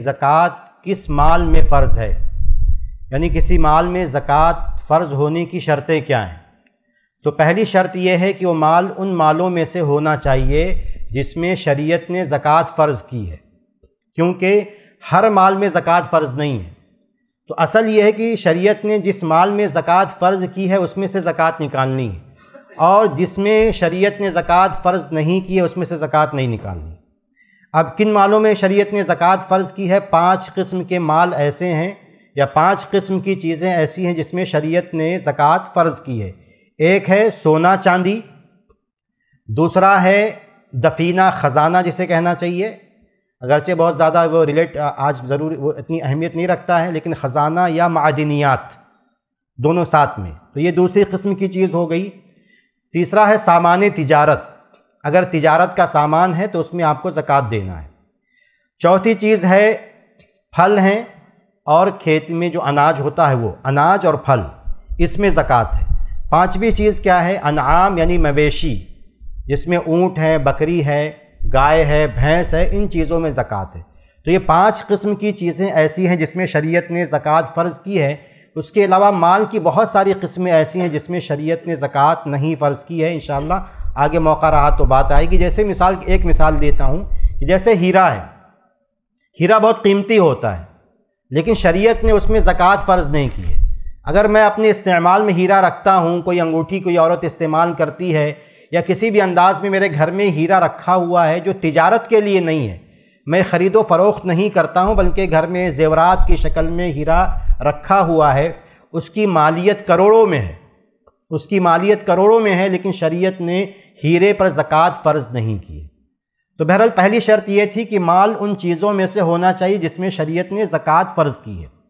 ज़क़़त किस माल में फ़र्ज़ है यानी किसी माल में ज़क़़त फ़र्ज़ होने की शर्तें क्या हैं तो पहली शर्त यह है कि वो माल उन मालों में से होना चाहिए जिसमें शरीयत ने ज़क़़त फ़र्ज़ की है क्योंकि हर माल में ज़क़़त फ़र्ज़ नहीं है तो असल यह है कि शरीयत ने जिस माल में ज़क़़त फ़र्ज़ की है उसमें से ज़क़़त निकालनी है और जिसमें शरीयत ने ज़क़़त फ़र्ज़ नहीं की है उसमें से ज़क़़त नहीं निकालनी अब किन मालों में शरीयत ने ज़क़़त फ़र्ज़ की है पांच किस्म के माल ऐसे हैं या पांच किस्म की चीज़ें ऐसी हैं जिसमें शरीयत ने ज़क़़त फ़र्ज़ की है एक है सोना चांदी दूसरा है दफीना ख़जाना जिसे कहना चाहिए अगरचे बहुत ज़्यादा वो रिलेट आज ज़रूर वो इतनी अहमियत नहीं रखता है लेकिन ख़जाना या मादनियात दोनों साथ में तो ये दूसरी किस्म की चीज़ हो गई तीसरा है सामान तजारत अगर तिजारत का सामान है तो उसमें आपको ज़क़़त देना है चौथी चीज़ है फल हैं और खेत में जो अनाज होता है वो अनाज और फल इसमें ज़क़़त है पाँचवीं चीज़ क्या है अनाम यानी मवेशी जिसमें ऊँट है बकरी है गाय है भैंस है इन चीज़ों में ज़क़़त है तो ये पांच किस्म की चीज़ें ऐसी हैं जिसमें शरीयत ने ज़क़़त फ़र्ज़ की है उसके अलावा माल की बहुत सारी किस्में ऐसी हैं जिसमें शरीयत ने ज़क़़त नहीं फ़र्ज़ की है इन आगे मौका रहा तो बात आएगी जैसे मिसाल एक मिसाल देता हूँ जैसे हीरा है हीरा बहुत कीमती होता है लेकिन शरीयत ने उसमें ज़क़़त फ़र्ज़ नहीं की है अगर मैं अपने इस्तेमाल में हीरा रखता हूँ कोई अंगूठी कोई औरत इस्तेमाल करती है या किसी भी अंदाज़ में मेरे घर में हीरा रखा हुआ है जो तिजारत के लिए नहीं है मैं ख़रीदो फ़रोख्त नहीं करता हूँ बल्कि घर में जेवरात की शक्ल में हीरा रखा हुआ है उसकी मालियत करोड़ों में है उसकी मालियत करोड़ों में है लेकिन शरीयत ने हीरे पर ज़क़़त फ़र्ज़ नहीं की तो बहरहाल पहली शर्त यह थी कि माल उन चीज़ों में से होना चाहिए जिसमें शरीयत ने ज़क़़त फ़र्ज़ की है